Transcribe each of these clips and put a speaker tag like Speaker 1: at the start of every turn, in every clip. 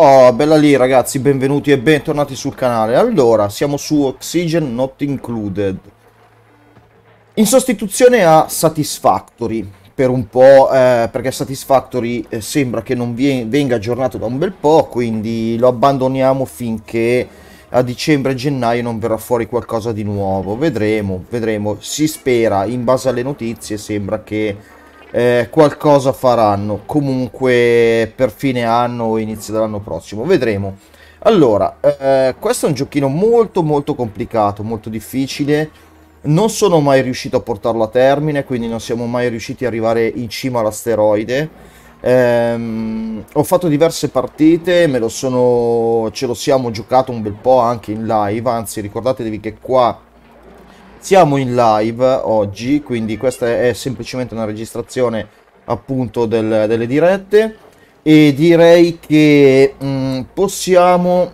Speaker 1: Oh, bella lì ragazzi, benvenuti e bentornati sul canale. Allora, siamo su Oxygen Not Included. In sostituzione a Satisfactory, per un po', eh, perché Satisfactory eh, sembra che non venga aggiornato da un bel po', quindi lo abbandoniamo finché a dicembre gennaio non verrà fuori qualcosa di nuovo. Vedremo, vedremo. Si spera, in base alle notizie, sembra che eh, qualcosa faranno comunque per fine anno o inizio dell'anno prossimo vedremo allora eh, questo è un giochino molto molto complicato molto difficile non sono mai riuscito a portarlo a termine quindi non siamo mai riusciti ad arrivare in cima all'asteroide ehm, ho fatto diverse partite me lo sono ce lo siamo giocato un bel po' anche in live anzi ricordatevi che qua siamo in live oggi, quindi questa è semplicemente una registrazione appunto del, delle dirette e direi che mh, mm, possiamo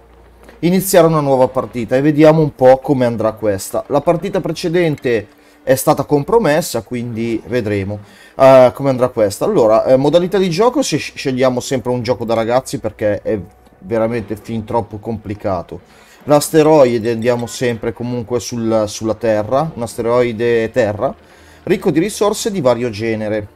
Speaker 1: iniziare una nuova partita e vediamo un po' come andrà questa. La partita precedente è stata compromessa, quindi vedremo uh, come andrà questa. Allora, eh, modalità di gioco, se scegliamo sempre un gioco da ragazzi perché è veramente fin troppo complicato l'asteroide andiamo sempre comunque sul, sulla Terra, un asteroide Terra, ricco di risorse di vario genere.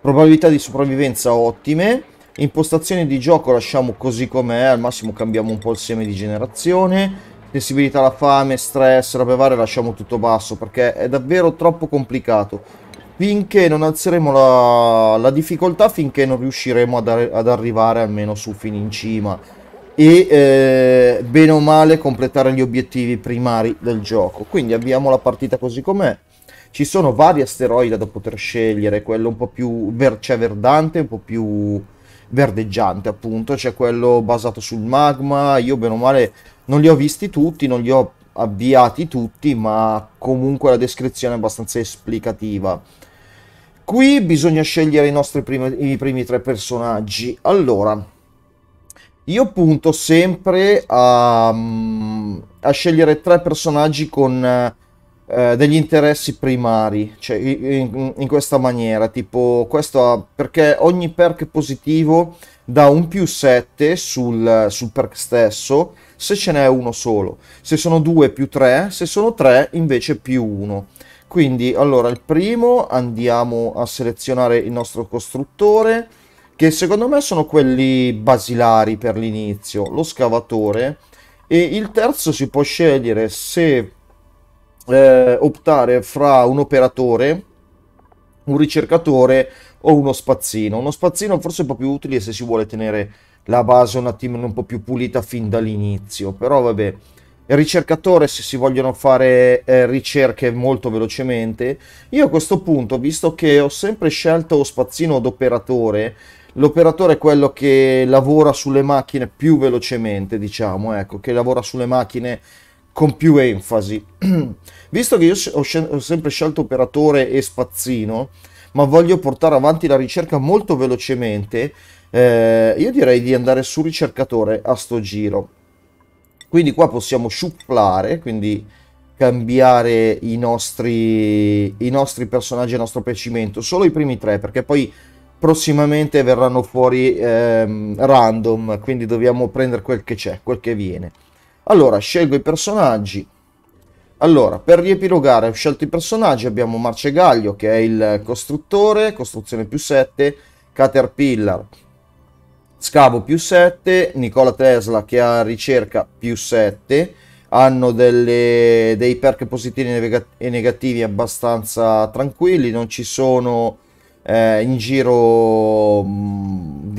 Speaker 1: Probabilità di sopravvivenza ottime, impostazioni di gioco lasciamo così com'è, al massimo cambiamo un po' il seme di generazione, sensibilità alla fame, stress, robe varie lasciamo tutto basso perché è davvero troppo complicato. Finché non alzeremo la, la difficoltà, finché non riusciremo ad, ar ad arrivare almeno su fino in cima e eh, bene o male completare gli obiettivi primari del gioco. Quindi abbiamo la partita così com'è. Ci sono vari asteroidi da poter scegliere, quello un po' più ver- cioè verdante, un po' più verdeggiante appunto, c'è quello basato sul magma, io bene o male non li ho visti tutti, non li ho avviati tutti, ma comunque la descrizione è abbastanza esplicativa. Qui bisogna scegliere i nostri primi, i primi tre personaggi. Allora, io punto sempre a, a scegliere tre personaggi con eh, degli interessi primari, cioè in, in, questa maniera, tipo questo perché ogni perk positivo dà un più 7 sul, sul perk stesso se ce n'è uno solo, se sono due più 3, se sono tre invece più 1. Quindi allora il primo andiamo a selezionare il nostro costruttore che secondo me sono quelli basilari per l'inizio, lo scavatore e il terzo si può scegliere se eh, optare fra un operatore, un ricercatore o uno spazzino. Uno spazzino forse è un po' più utile se si vuole tenere la base un attimo un po' più pulita fin dall'inizio, però vabbè. Il ricercatore se si vogliono fare eh, ricerche molto velocemente. Io a questo punto, visto che ho sempre scelto spazzino d'operatore, l'operatore è quello che lavora sulle macchine più velocemente, diciamo, ecco, che lavora sulle macchine con più enfasi. Visto che io ho, scel- ho sempre scelto operatore e spazzino, ma voglio portare avanti la ricerca molto velocemente, eh, io direi di andare su ricercatore a sto giro. Quindi qua possiamo sciuplare, quindi cambiare i nostri, i nostri personaggi a nostro piacimento, solo i primi tre, perché poi prossimamente verranno fuori ehm, random, quindi dobbiamo prendere quel che c'è, quel che viene. Allora, scelgo i personaggi. Allora, per riepilogare, ho scelto i personaggi, abbiamo Marcegaglio che è il costruttore, costruzione più 7, Caterpillar, scavo più 7, Nicola Tesla che ha ricerca più 7, hanno delle, dei perk positivi e negativi abbastanza tranquilli, non ci sono eh, in giro mh,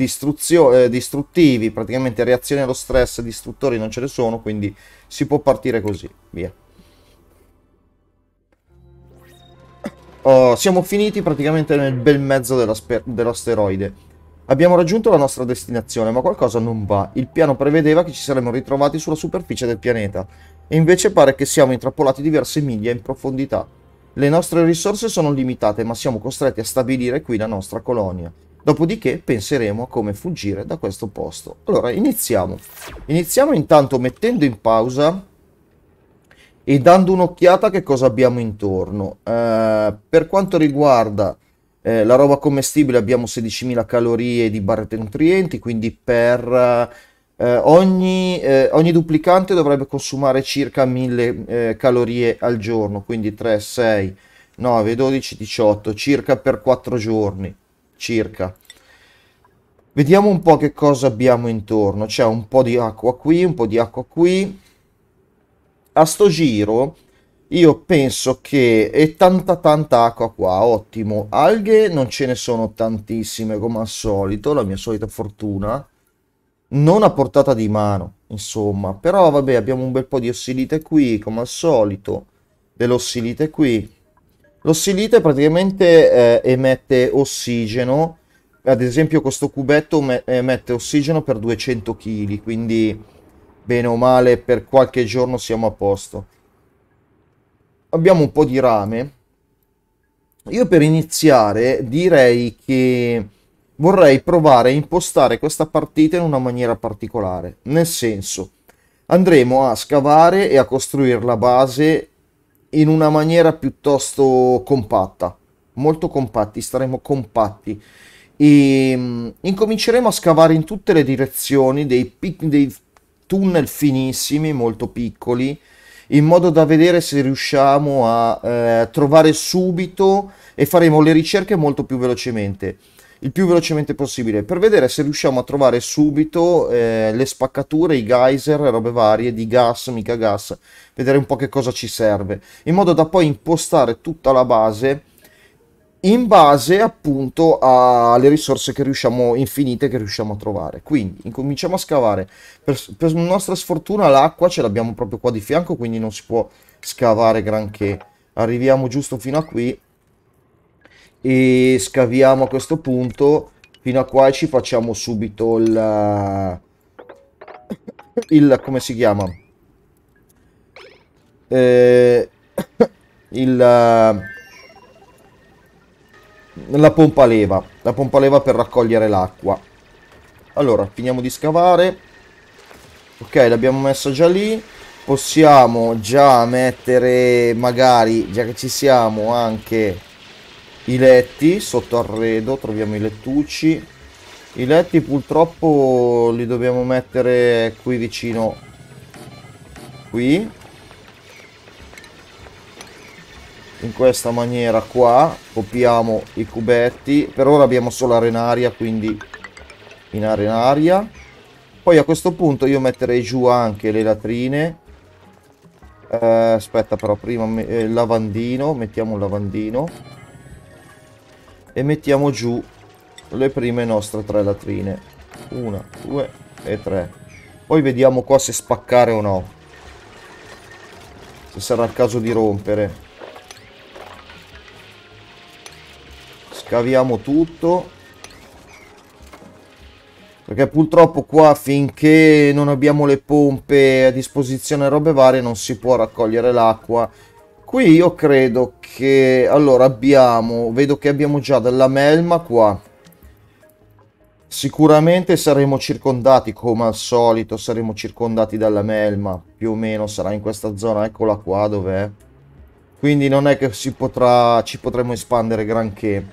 Speaker 1: eh, distruttivi, praticamente reazioni allo stress, distruttori non ce ne sono, quindi si può partire così, via. Oh, siamo finiti praticamente nel bel mezzo dell'asteroide. Abbiamo raggiunto la nostra destinazione, ma qualcosa non va. Il piano prevedeva che ci saremmo ritrovati sulla superficie del pianeta, e invece pare che siamo intrappolati diverse miglia in profondità. Le nostre risorse sono limitate, ma siamo costretti a stabilire qui la nostra colonia. Dopodiché penseremo a come fuggire da questo posto. Allora, iniziamo. Iniziamo intanto mettendo in pausa e dando un'occhiata a che cosa abbiamo intorno. Eh, per quanto riguarda eh, la roba commestibile abbiamo 16.000 calorie di barrette nutrienti, quindi per eh, ogni, eh, ogni, duplicante dovrebbe consumare circa 1000 eh, calorie al giorno, quindi 3, 6, 9, 12, 18, circa per 4 giorni, circa. Vediamo un po' che cosa abbiamo intorno, c'è un po' di acqua qui, un po' di acqua qui. A sto giro io penso che è tanta tanta acqua qua, ottimo. Alghe non ce ne sono tantissime come al solito, la mia solita fortuna non a portata di mano, insomma. Però vabbè, abbiamo un bel po' di ossilite qui, come al solito, dell'ossilite qui. L'ossilite praticamente eh, emette ossigeno, ad esempio questo cubetto emette ossigeno per 200 kg, quindi bene o male per qualche giorno siamo a posto. Abbiamo un po' di rame. Io per iniziare direi che vorrei provare a impostare questa partita in una maniera particolare. Nel senso, andremo a scavare e a costruire la base in una maniera piuttosto compatta. Molto compatti, staremo compatti. E ehm, incominceremo a scavare in tutte le direzioni dei, dei tunnel finissimi, molto piccoli, in modo da vedere se riusciamo a eh, trovare subito e faremo le ricerche molto più velocemente il più velocemente possibile per vedere se riusciamo a trovare subito eh, le spaccature, i geyser, robe varie di gas, mica gas, vedere un po' che cosa ci serve, in modo da poi impostare tutta la base in base appunto alle risorse che riusciamo infinite che riusciamo a trovare quindi incominciamo a scavare per, per nostra sfortuna l'acqua ce l'abbiamo proprio qua di fianco quindi non si può scavare granché arriviamo giusto fino a qui e scaviamo a questo punto fino a qua ci facciamo subito il, il come si chiama eh, il la pompa leva la pompa leva per raccogliere l'acqua allora finiamo di scavare ok l'abbiamo messa già lì possiamo già mettere magari già che ci siamo anche i letti sotto arredo, troviamo i lettucci. I letti purtroppo li dobbiamo mettere qui vicino, qui, in questa maniera qua, copiamo i cubetti, per ora abbiamo solo arenaria, quindi in arenaria. Poi a questo punto io metterei giù anche le latrine, eh, aspetta però prima me, eh, lavandino, mettiamo un lavandino e mettiamo giù le prime nostre tre latrine. Una, due e tre. Poi vediamo qua se spaccare o no. Se sarà il caso di rompere. Scaviamo tutto. Perché purtroppo qua finché non abbiamo le pompe a disposizione robe varie non si può raccogliere l'acqua Qui io credo che... Allora, abbiamo... Vedo che abbiamo già della melma qua. Sicuramente saremo circondati, come al solito, saremo circondati dalla melma. Più o meno sarà in questa zona, eccola qua, dov'è? Quindi non è che si potrà... ci potremo espandere granché.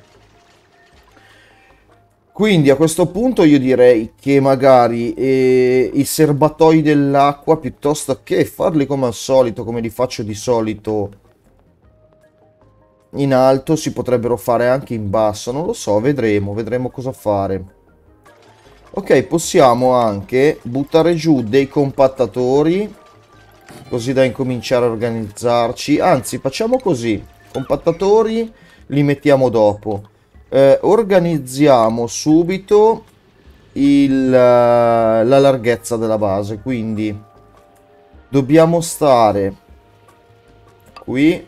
Speaker 1: Quindi a questo punto io direi che magari eh, i serbatoi dell'acqua, piuttosto che farli come al solito, come li faccio di solito in alto, si potrebbero fare anche in basso, non lo so, vedremo, vedremo cosa fare. Ok, possiamo anche buttare giù dei compattatori, così da incominciare a organizzarci. Anzi, facciamo così, compattatori li mettiamo dopo. Eh, organizziamo subito il, eh, la larghezza della base, quindi dobbiamo stare qui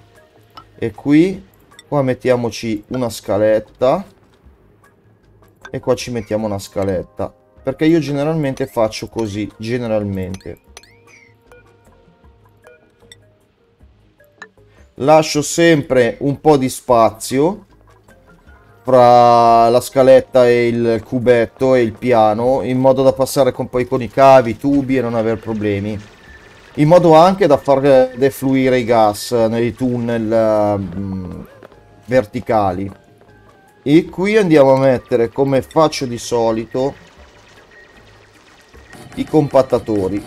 Speaker 1: e qui Qua mettiamoci una scaletta. E qua ci mettiamo una scaletta. Perché io generalmente faccio così, generalmente. Lascio sempre un po' di spazio fra la scaletta e il cubetto e il piano in modo da passare con, poi con i cavi, i tubi e non avere problemi in modo anche da far defluire i gas eh, nei tunnel ehm, verticali e qui andiamo a mettere come faccio di solito i compattatori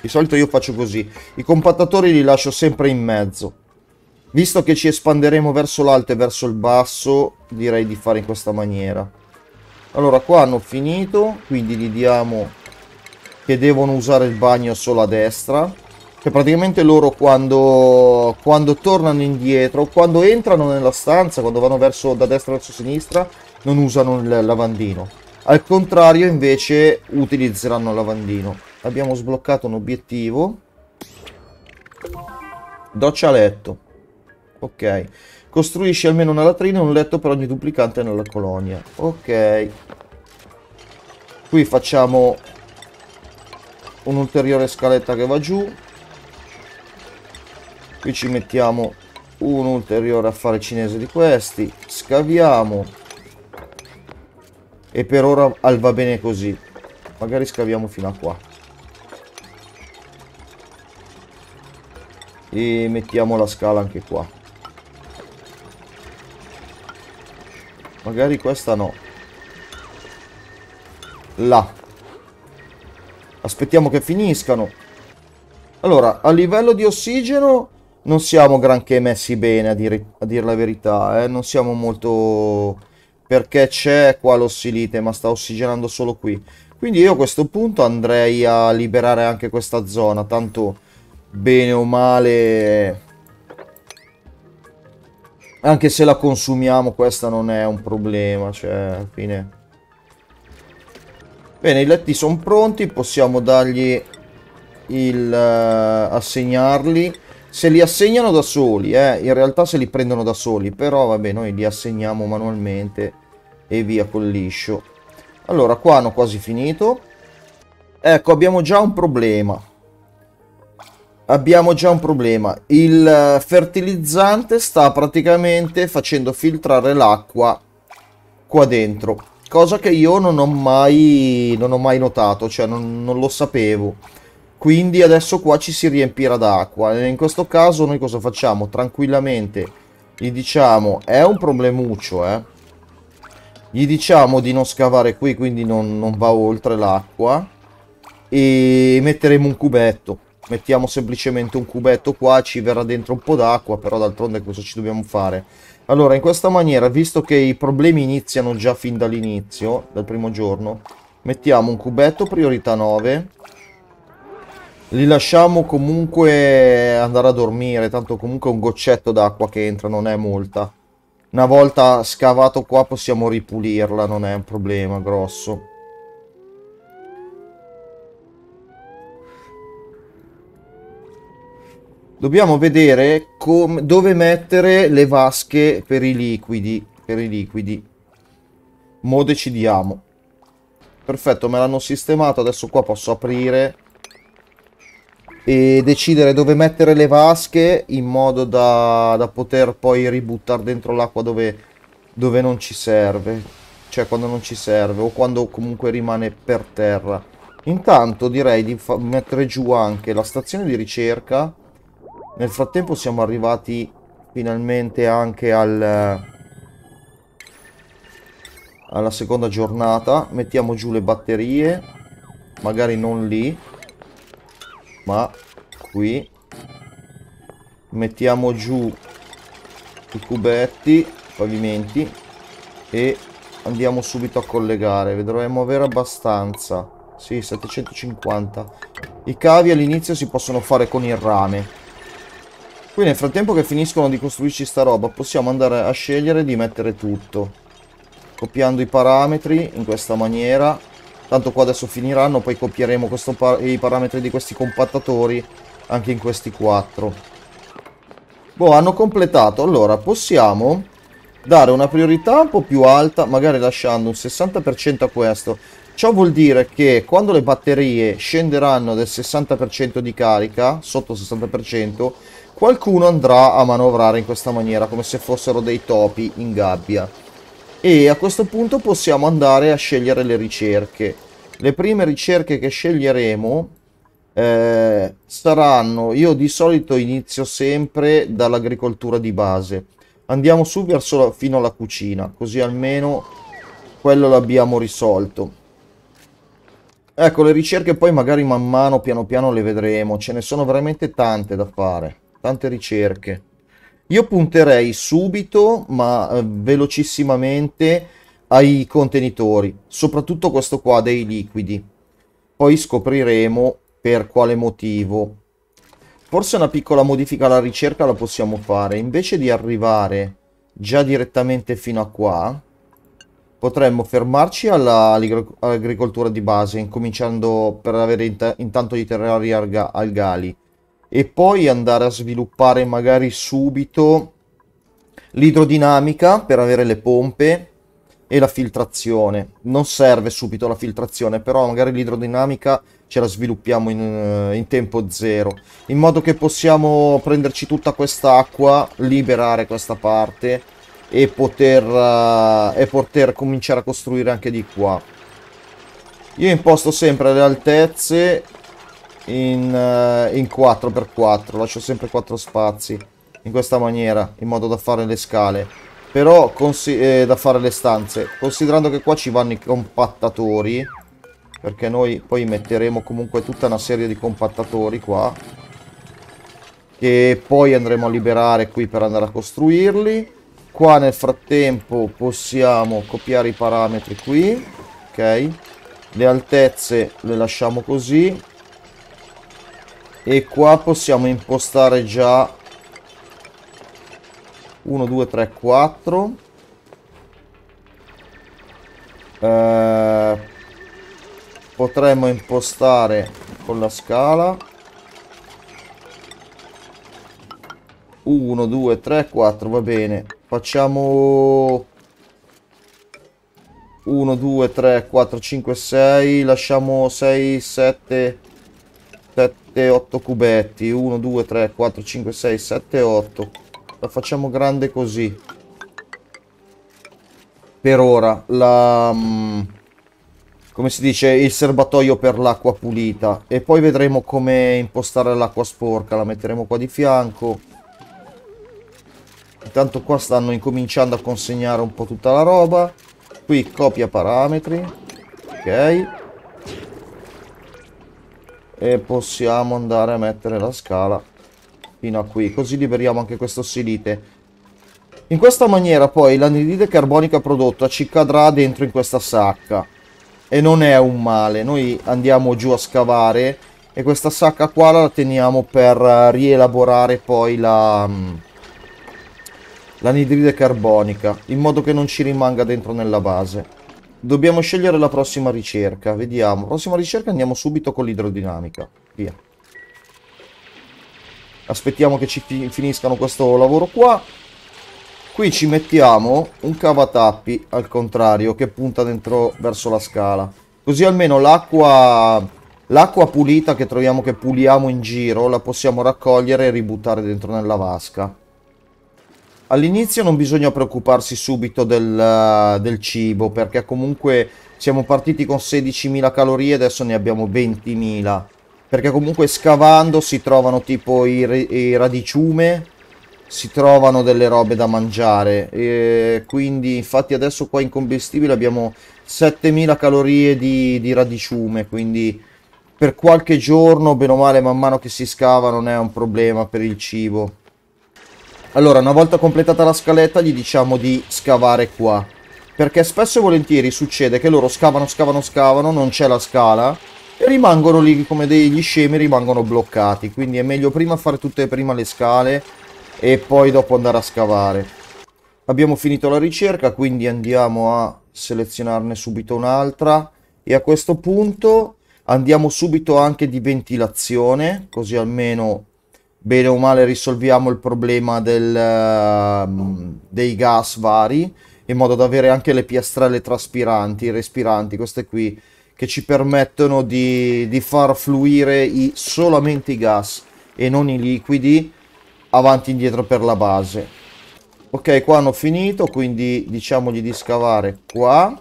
Speaker 1: di solito io faccio così i compattatori li lascio sempre in mezzo visto che ci espanderemo verso l'alto e verso il basso direi di fare in questa maniera allora qua hanno finito quindi gli diamo che devono usare il bagno solo a destra cioè praticamente loro quando, quando tornano indietro, quando entrano nella stanza, quando vanno verso, da destra verso sinistra, non usano il lavandino. Al contrario invece utilizzeranno il lavandino. Abbiamo sbloccato un obiettivo. Doccia letto. Ok. Costruisci almeno una latrina e un letto per ogni duplicante nella colonia. Ok. Qui facciamo un'ulteriore scaletta che va giù qui ci mettiamo un ulteriore affare cinese di questi scaviamo e per ora al va bene così magari scaviamo fino a qua e mettiamo la scala anche qua magari questa no là aspettiamo che finiscano allora a livello di ossigeno non siamo granché messi bene a dire, a dire la verità, eh? non siamo molto... perché c'è qua l'ossilite, ma sta ossigenando solo qui. Quindi io a questo punto andrei a liberare anche questa zona, tanto bene o male... Anche se la consumiamo questa non è un problema, cioè alla fine... Bene, i letti sono pronti, possiamo dargli il... Uh, assegnarli se li assegnano da soli, eh, in realtà se li prendono da soli, però vabbè noi li assegniamo manualmente e via col liscio. Allora qua hanno quasi finito. Ecco abbiamo già un problema. Abbiamo già un problema. Il fertilizzante sta praticamente facendo filtrare l'acqua qua dentro. Cosa che io non ho mai, non ho mai notato, cioè non, non lo sapevo quindi adesso qua ci si riempirà d'acqua in questo caso noi cosa facciamo tranquillamente gli diciamo è un problemuccio eh gli diciamo di non scavare qui quindi non, non va oltre l'acqua e metteremo un cubetto mettiamo semplicemente un cubetto qua ci verrà dentro un po' d'acqua però d'altronde cosa ci dobbiamo fare allora in questa maniera visto che i problemi iniziano già fin dall'inizio dal primo giorno mettiamo un cubetto priorità 9 li lasciamo comunque andare a dormire, tanto comunque un goccetto d'acqua che entra non è molta. Una volta scavato qua possiamo ripulirla, non è un problema grosso. Dobbiamo vedere dove mettere le vasche per i liquidi. Per i liquidi. Mo decidiamo. Perfetto, me l'hanno sistemato, adesso qua posso aprire e decidere dove mettere le vasche in modo da, da poter poi ributtare dentro l'acqua dove, dove non ci serve cioè quando non ci serve o quando comunque rimane per terra intanto direi di mettere giù anche la stazione di ricerca nel frattempo siamo arrivati finalmente anche al alla seconda giornata mettiamo giù le batterie magari non lì ma qui mettiamo giù i cubetti i pavimenti e andiamo subito a collegare dovremmo avere abbastanza sì 750 i cavi all'inizio si possono fare con il rame qui nel frattempo che finiscono di costruirci sta roba possiamo andare a scegliere di mettere tutto copiando i parametri in questa maniera tanto qua adesso finiranno poi copieremo pa i parametri di questi compattatori anche in questi quattro boh hanno completato allora possiamo dare una priorità un po' più alta magari lasciando un 60% a questo ciò vuol dire che quando le batterie scenderanno del 60% di carica sotto 60% qualcuno andrà a manovrare in questa maniera come se fossero dei topi in gabbia e a questo punto possiamo andare a scegliere le ricerche. Le prime ricerche che sceglieremo eh, saranno, io di solito inizio sempre dall'agricoltura di base. Andiamo su verso fino alla cucina, così almeno quello l'abbiamo risolto. Ecco, le ricerche poi magari man mano, piano piano le vedremo. Ce ne sono veramente tante da fare, tante ricerche. Io punterei subito, ma eh, velocissimamente, ai contenitori, soprattutto questo qua dei liquidi. Poi scopriremo per quale motivo. Forse una piccola modifica alla ricerca la possiamo fare. Invece di arrivare già direttamente fino a qua, potremmo fermarci all'agricoltura all di base, incominciando per avere int intanto i terrori algali e poi andare a sviluppare magari subito l'idrodinamica per avere le pompe e la filtrazione. Non serve subito la filtrazione, però magari l'idrodinamica ce la sviluppiamo in, eh, in tempo zero, in modo che possiamo prenderci tutta quest'acqua, liberare questa parte e poter, uh, e poter cominciare a costruire anche di qua. Io imposto sempre le altezze in, uh, in 4x4 lascio sempre 4 spazi in questa maniera in modo da fare le scale però eh, da fare le stanze considerando che qua ci vanno i compattatori perché noi poi metteremo comunque tutta una serie di compattatori qua che poi andremo a liberare qui per andare a costruirli qua nel frattempo possiamo copiare i parametri qui ok le altezze le lasciamo così e qua possiamo impostare già 1, 2, 3, 4 Potremmo impostare con la scala 1, 2, 3, 4 Va bene Facciamo 1, 2, 3, 4, 5, 6 Lasciamo 6, 7 7, 8 cubetti 1, 2, 3, 4, 5, 6, 7, 8 la facciamo grande così per ora la mm, come si dice il serbatoio per l'acqua pulita e poi vedremo come impostare l'acqua sporca la metteremo qua di fianco intanto qua stanno incominciando a consegnare un po' tutta la roba qui copia parametri ok e possiamo andare a mettere la scala fino a qui così liberiamo anche questo silite in questa maniera poi l'anidride carbonica prodotta ci cadrà dentro in questa sacca e non è un male noi andiamo giù a scavare e questa sacca qua la teniamo per eh, rielaborare poi la mm, l'anidride carbonica in modo che non ci rimanga dentro nella base Dobbiamo scegliere la prossima ricerca, vediamo. Prossima ricerca andiamo subito con l'idrodinamica. Via. Aspettiamo che ci finiscano questo lavoro qua. Qui ci mettiamo un cavatappi al contrario che punta dentro verso la scala. Così almeno l'acqua L'acqua pulita che troviamo che puliamo in giro la possiamo raccogliere e ributtare dentro nella vasca. All'inizio non bisogna preoccuparsi subito del, eh, del, cibo, perché comunque siamo partiti con 16.000 calorie, adesso ne abbiamo 20.000. Perché comunque scavando si trovano tipo i, i radiciume, si trovano delle robe da mangiare. E quindi infatti adesso qua in combustibile abbiamo 7.000 calorie di, di radiciume, quindi per qualche giorno, bene o male, man mano che si scava non è un problema per il cibo. Allora, una volta completata la scaletta gli diciamo di scavare qua. Perché spesso e volentieri succede che loro scavano, scavano, scavano, non c'è la scala e rimangono lì come degli scemi, rimangono bloccati. Quindi è meglio prima fare tutte e prima le scale e poi dopo andare a scavare. Abbiamo finito la ricerca, quindi andiamo a selezionarne subito un'altra e a questo punto andiamo subito anche di ventilazione, così almeno bene o male risolviamo il problema del, uh, dei gas vari in modo da avere anche le piastrelle traspiranti, respiranti, queste qui che ci permettono di, di far fluire i, solamente i gas e non i liquidi avanti e indietro per la base ok qua hanno finito quindi diciamogli di scavare qua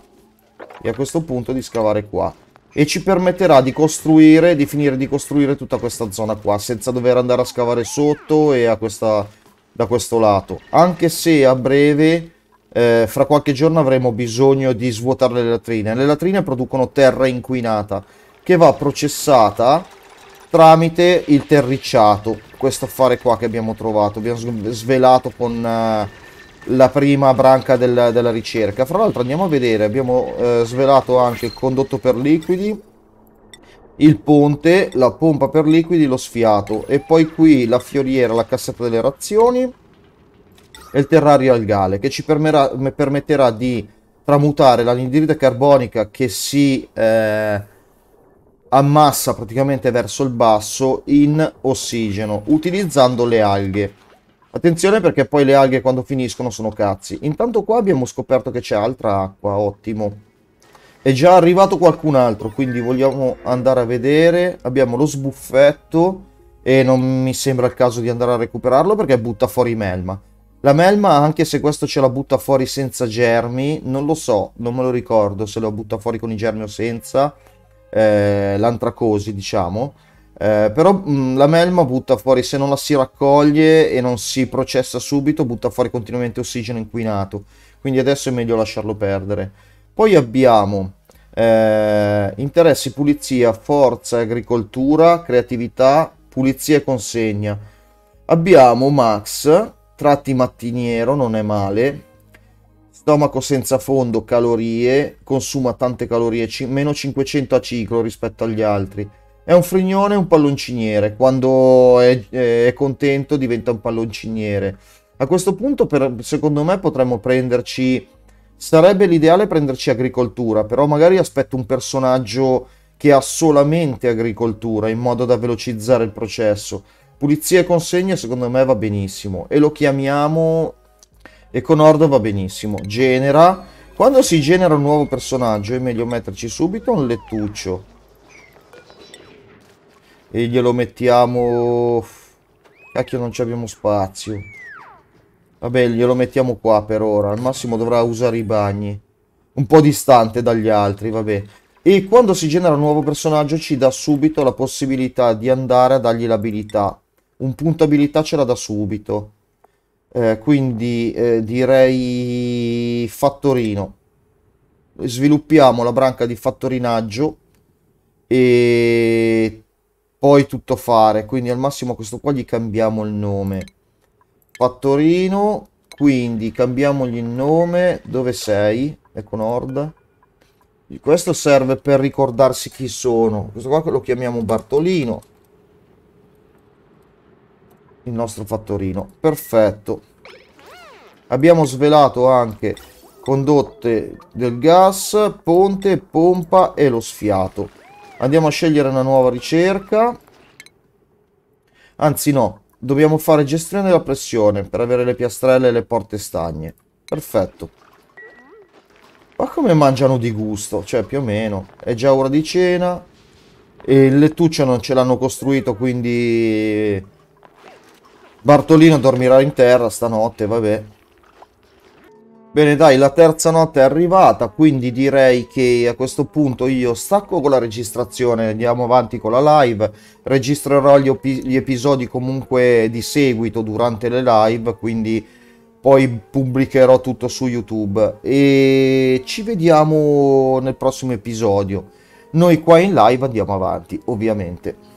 Speaker 1: e a questo punto di scavare qua e ci permetterà di costruire, di finire di costruire tutta questa zona qua senza dover andare a scavare sotto e a questa, da questo lato anche se a breve eh, fra qualche giorno avremo bisogno di svuotare le latrine le latrine producono terra inquinata che va processata tramite il terricciato questo affare qua che abbiamo trovato abbiamo svelato con... Eh, la prima branca del, della ricerca. Fra l'altro andiamo a vedere, abbiamo eh, svelato anche il condotto per liquidi, il ponte, la pompa per liquidi, lo sfiato e poi qui la fioriera, la cassetta delle razioni e il terrario algale che ci permetterà di tramutare l'anidride carbonica che si eh, ammassa praticamente verso il basso in ossigeno utilizzando le alghe. Attenzione perché poi le alghe quando finiscono sono cazzi. Intanto qua abbiamo scoperto che c'è altra acqua, ottimo. È già arrivato qualcun altro, quindi vogliamo andare a vedere. Abbiamo lo sbuffetto e non mi sembra il caso di andare a recuperarlo perché butta fuori melma. La melma, anche se questo ce la butta fuori senza germi, non lo so, non me lo ricordo se lo butta fuori con i germi o senza. Eh, l'antracosi, diciamo. Eh, però mh, mm, la melma butta fuori, se non la si raccoglie e non si processa subito, butta fuori continuamente ossigeno inquinato. Quindi adesso è meglio lasciarlo perdere. Poi abbiamo eh, interessi, pulizia, forza, agricoltura, creatività, pulizia e consegna. Abbiamo Max, tratti mattiniero, non è male. Stomaco senza fondo, calorie, consuma tante calorie, c- meno 500 a ciclo rispetto agli altri è un frignone, un pallonciniere. Quando è, è contento diventa un pallonciniere. A questo punto, per, secondo me, potremmo prenderci... Sarebbe l'ideale prenderci agricoltura, però magari aspetto un personaggio che ha solamente agricoltura in modo da velocizzare il processo. Pulizia e consegna, secondo me va benissimo e lo chiamiamo E con Econordo va benissimo. Genera. Quando si genera un nuovo personaggio è meglio metterci subito un lettuccio e glielo mettiamo... Cacchio, non abbiamo spazio. Vabbè, glielo mettiamo qua per ora. Al massimo dovrà usare i bagni. Un po' distante dagli altri, vabbè. E quando si genera un nuovo personaggio ci dà subito la possibilità di andare a dargli l'abilità. Un punto abilità ce la dà subito. Eh, quindi eh, direi fattorino. Sviluppiamo la branca di fattorinaggio e poi tutto fare quindi al massimo questo qua gli cambiamo il nome fattorino quindi cambiamogli il nome dove sei Econord questo serve per ricordarsi chi sono questo qua lo chiamiamo Bartolino il nostro fattorino perfetto abbiamo svelato anche condotte del gas ponte pompa e lo sfiato Andiamo a scegliere una nuova ricerca. Anzi no, dobbiamo fare gestione della pressione per avere le piastrelle e le porte stagne. Perfetto. Ma come mangiano di gusto? Cioè, più o meno. È già ora di cena. E il lettuccio non ce l'hanno costruito, quindi... Bartolino dormirà in terra stanotte, vabbè. Bene dai, la terza notte è arrivata, quindi direi che a questo punto io stacco con la registrazione, andiamo avanti con la live, registrerò gli, gli episodi comunque di seguito durante le live, quindi poi pubblicherò tutto su YouTube e ci vediamo nel prossimo episodio. Noi qua in live andiamo avanti, ovviamente.